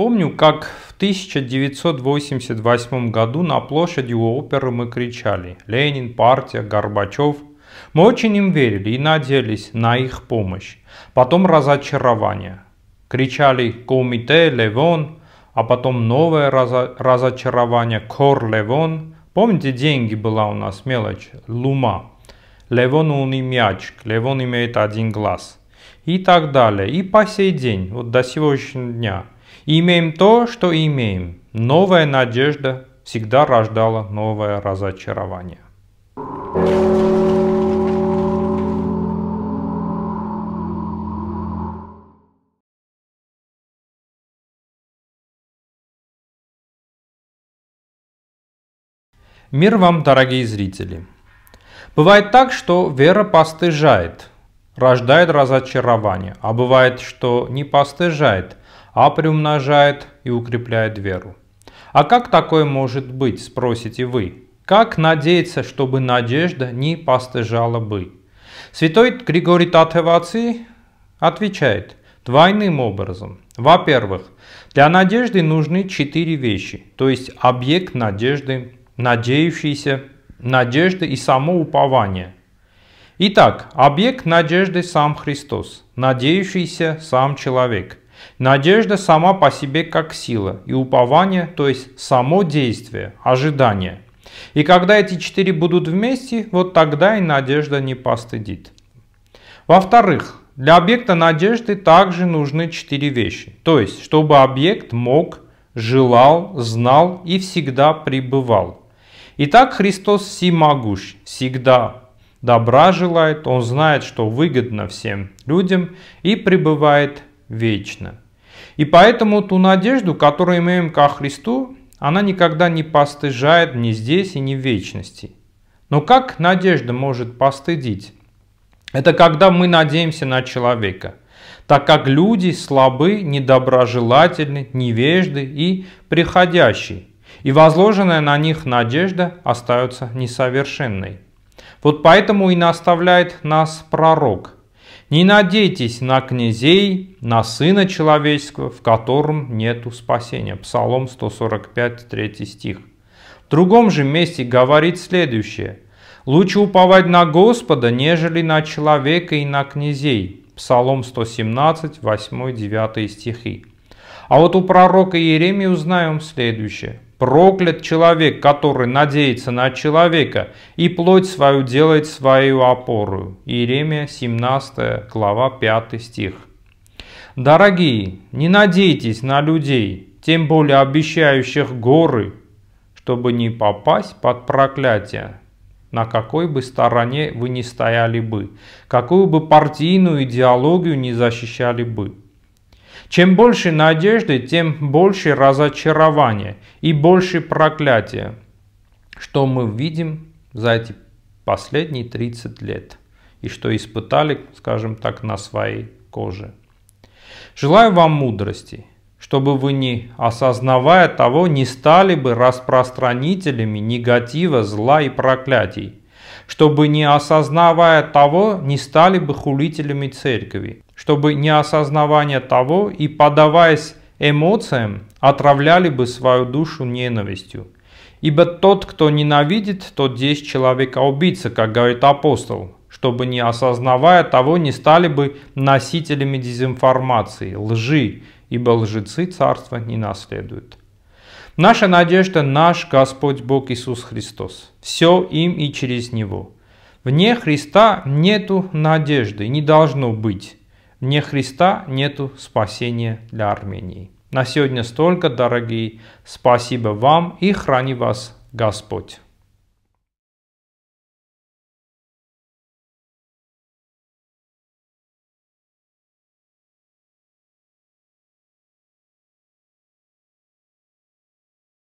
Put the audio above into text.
Помню, как в 1988 году на площади у оперы мы кричали «Ленин, партия, Горбачев». Мы очень им верили и надеялись на их помощь. Потом разочарование. Кричали «Комите, Левон», а потом новое разочарование «Кор, Левон». Помните, деньги была у нас мелочь, лума. Левон он и мячик, Левон имеет один глаз. И так далее. И по сей день, вот до сегодняшнего дня – Имеем то, что имеем. Новая надежда всегда рождала новое разочарование. Мир вам, дорогие зрители! Бывает так, что вера постыжает, рождает разочарование, а бывает, что не постыжает, а приумножает и укрепляет веру. А как такое может быть, спросите вы? Как надеяться, чтобы надежда не постыжала бы? Святой Григорий Татеваций отвечает двойным образом. Во-первых, для надежды нужны четыре вещи, то есть объект надежды, надеющийся, надежда и само упование. Итак, объект надежды сам Христос, надеющийся сам человек, Надежда сама по себе как сила и упование, то есть само действие, ожидание. И когда эти четыре будут вместе, вот тогда и надежда не постыдит. Во-вторых, для объекта надежды также нужны четыре вещи. То есть, чтобы объект мог, желал, знал и всегда пребывал. Итак, Христос всемогущ, всегда добра желает, Он знает, что выгодно всем людям и пребывает вечно. И поэтому ту надежду, которую имеем ко Христу, она никогда не постыжает ни здесь и ни в вечности. Но как надежда может постыдить? Это когда мы надеемся на человека, так как люди слабы, недоброжелательны, невежды и приходящие, и возложенная на них надежда остается несовершенной. Вот поэтому и наставляет нас пророк – не надейтесь на князей, на Сына Человеческого, в котором нету спасения. Псалом 145, 3 стих. В другом же месте говорит следующее. Лучше уповать на Господа, нежели на человека и на князей. Псалом 117, 8, 9 стихи. А вот у пророка Иеремии узнаем следующее. Проклят человек, который надеется на человека, и плоть свою делает свою опору. Иеремия 17 глава 5 стих. Дорогие, не надейтесь на людей, тем более обещающих горы, чтобы не попасть под проклятие, на какой бы стороне вы ни стояли бы, какую бы партийную идеологию не защищали бы. Чем больше надежды, тем больше разочарования и больше проклятия, что мы видим за эти последние 30 лет и что испытали, скажем так, на своей коже. Желаю вам мудрости, чтобы вы, не осознавая того, не стали бы распространителями негатива, зла и проклятий, чтобы, не осознавая того, не стали бы хулителями церкви, чтобы неосознавание того и подаваясь эмоциям, отравляли бы свою душу ненавистью. Ибо тот, кто ненавидит, тот здесь человека убийца, как говорит апостол, чтобы не осознавая того, не стали бы носителями дезинформации, лжи, ибо лжецы царства не наследуют. Наша надежда – наш Господь Бог Иисус Христос. Все им и через Него. Вне Христа нету надежды, не должно быть. Не Христа нету спасения для Армении. На сегодня столько, дорогие. Спасибо вам и храни вас Господь.